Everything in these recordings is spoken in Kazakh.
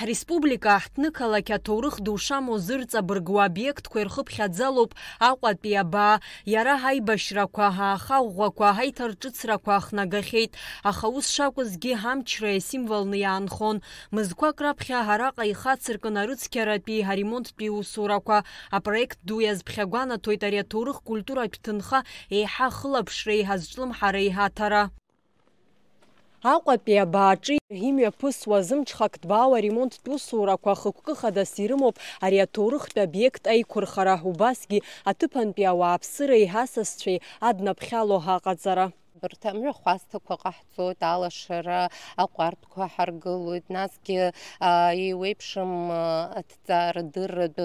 Ҳреспублика аҳҭны қалақь аҭоурых ду шамоу зырҵабыргу обиектқәа ирхыԥхьаӡалоуп Аҟәатәи абаа, иара ҳаибашьрақәа, ҳаахаӷәӷәақәа, ҳаиҭарҿыцрақәа ахнагахьеит, аха ус шакәызгьы ҳамчра иасимволны иаанхон. Мызқәак раԥхьа Харимонт Пиу арыцқьаратәи, аремонттәи усурақәа, апроект Тойтария иазԥхьагәанаҭоит культура аҭоурых Эйха ҭынха шырей хазжылым Харай Хатара. Аҟәатәи абааҿы имҩаԥысуа зымҽхак ҭбаау аремонттә усурақәа хықәкы хадас ирымоуп ари аҭоурыхтә обиект аиқәырхара, убасгьы аҭыԥантәи ауааԥсыреи асасцәеи аднаԥхьало ҳаҟаҵара. абарҭ амра хәасҭақәа ҟаҳҵоит алашара аҟәардәқәа ҳаргылоит насгьы еиуеиԥшым аҭҵаара дырратә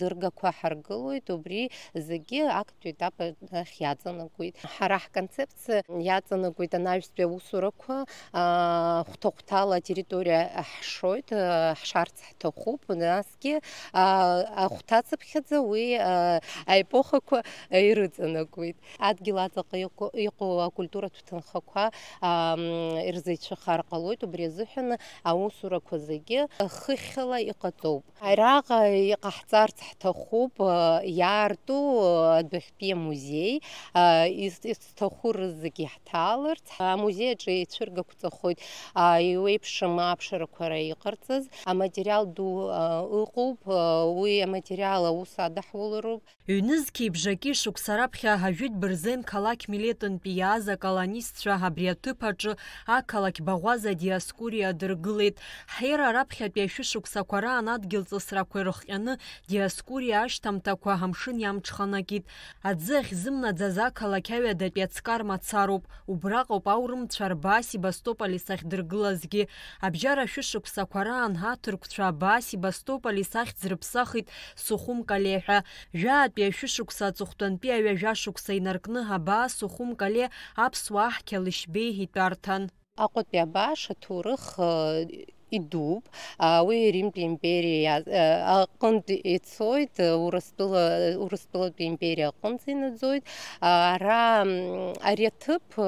дыргақәа ҳаргылоит убри зегьы актәи етап ахь э, иаҵанакуеит ҳара ҳконцепциа иаҵанакуеит анаҩстәи аусурақәа хәҭа атерриториа ҳшоит э, уи э, ирыҵанакуеит адгьыл культура ҭынхақәа ирзеицәахар ҟалоит а азыҳәаны аусурақәа зегьы э, хыхьла иҟаҵоуп араҟа иҟаҳҵарц ҳҭахуп иаарту э, адәахьтәи э, амузеи изҭаху рызегьы ҳҭаларц амузеи аҿы еицәыргақәҵахоит иуеиԥшым аԥшарақәа иҟарҵаз аматериал ду ыҟоуп уи Материал аус адаҳулароуп ҩнызқьеи бжаки шықәса диаскурия аколонистцәа абри аҭыԥ аҿы ақалақь баӷәаза диаскуриа дыргылеит ҳера раԥхьатәи ашәышықәсақәа раан адгьыл ҵысрақәа ирыхҟьаны диаскуриа ашьҭамҭақәа амшын иамҽханакит аӡы ахьзымнаӡаз ақалақь аҩадатәи ацкар мацароуп убраҟоуп аурымцәа Абжара бастополис ахь дыргылазгьы абжьара шәышықәсақәа раан аҭырқәцәа абааси бастополис ахь дзырԥсахит сухумкале ҳәа жәаатәи ашәышықәса аҵыхәтәантәи аҩажәашықәса инаркны сухум калеха апсуах келишбей хитартан акот бе баш турых э, يذوب ويريم الإمبيريا قند а ра аретып э,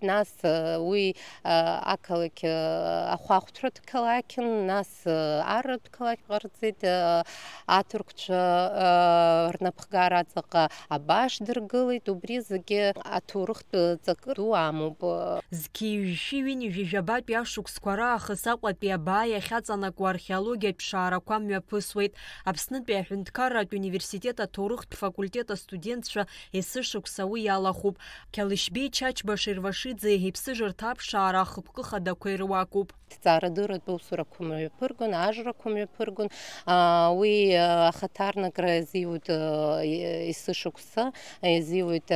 нас Зқьи-ҩышьи-ҩынҩажәи жәабатәи ашықәсқәа раахыс Аҟәатәи абаа иахьаҵанакуа археологиатә ԥшаарақәа мҩаԥысуеит. Аԥснытәи аҳәынҭқарратә университет аҭоурыхтә факультет астудентцәа есышықәс ауи иалахәуп. Қьалышьбеи Чачба Шервашиӡе иԥсыжырҭа аԥшаара ахықәкы хадақәа ируакуп. Ҭҵаарадырратә усурақәа мҩаԥыргон, ажрақәа мҩаԥыргон, уи ахаҭарнакра иазиуеит есышықәса, иазиуеит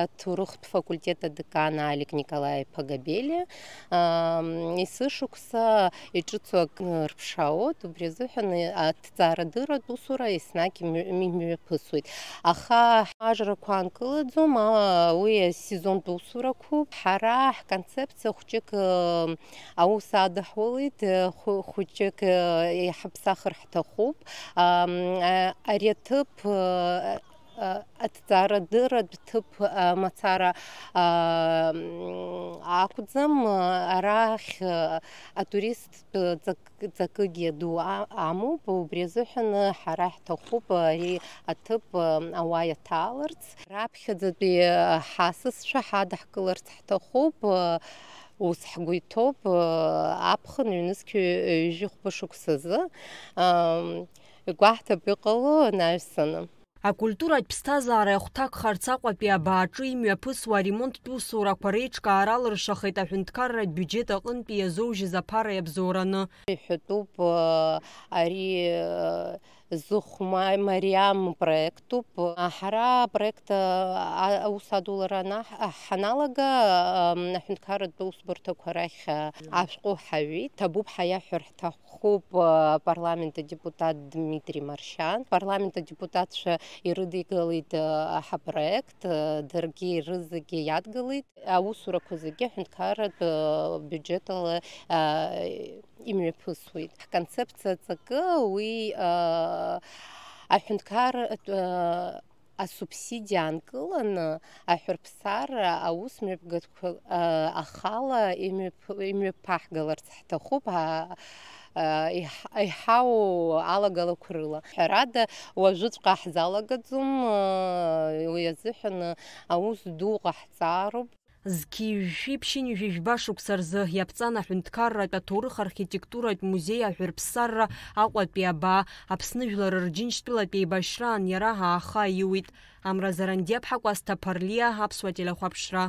аҭоурыхтә факультет адекана Алик Николай Пагабеля, и сышукса и рпшао, то убрезуханы от цара дыра дусура и снаки мими пысует. Аха ажра куанкылыдзум, а уе сезон дусура куб, хара концепция хучек ауса адахолит, э, хучек э, хапсахар хтахуб, э, аретып дыратәҭыԥ мацара акәӡам арахь атуристтә ҵакыгьы ду амоуп убри азыҳәан ҳара ҳҭахуп ари аҭыԥ ауаа иаҭаларц раԥхьаӡатәи ҳасасцәа ҳадаҳкыларц ҳҭахуп ус ҳгәы иҭоуп аԥхын ҩнызқьҩы ҩажәи хәба шықәсазы игәаҳҭап иҟало анаҩсаны акультуратә ԥсҭазаара иахәҭак Арцаҟәатәи абааҿы имҩаԥысуа аремонттә усурақәа реиҿкаара алыршахеит аҳәынҭқарратә бюџьет аҟынтәи иазоужьыз аԥара иабзоураны. Иҳәатәуп ари зухма мариам проекту ахра проект аусадулра на ханалага хинкар дусбурта кварах ашку хави табуб хая хурта хуб парламента депутат дмитрий маршан парламента депутат ша ирыдыгалит аха проект дырги рызыги ядгалит аусура кузыги хинкар бюджетала имҩаԥысуеит. Ҳконцепт аҵакы уи аҳәынҭқар асубсидиа аанкыланы аҳәырԥсара аус мҩаԥгатәқәа ахала имҩаԥаҳгаларц ҳҭахуп иҳау алагалақәа рыла ҳәарада уажәыҵәҟьа ҳзалагаӡом уи азыҳәан аус ду ҟаҳҵаароуп зқьи-жәшәи-ԥшьынҩажәи жәба шықәса рзы иаԥҵан аҳәынҭқарратә аҭоурых архитектуратә музеи аҳәырԥссарра Аҟәатәи абаа Аԥсны жәлар рџьынџьтәылатә еибашьраан юит. ааха иуит. Амра Зарандиаԥ Ҳакәасҭа Ԥарлиа, Аԥсуа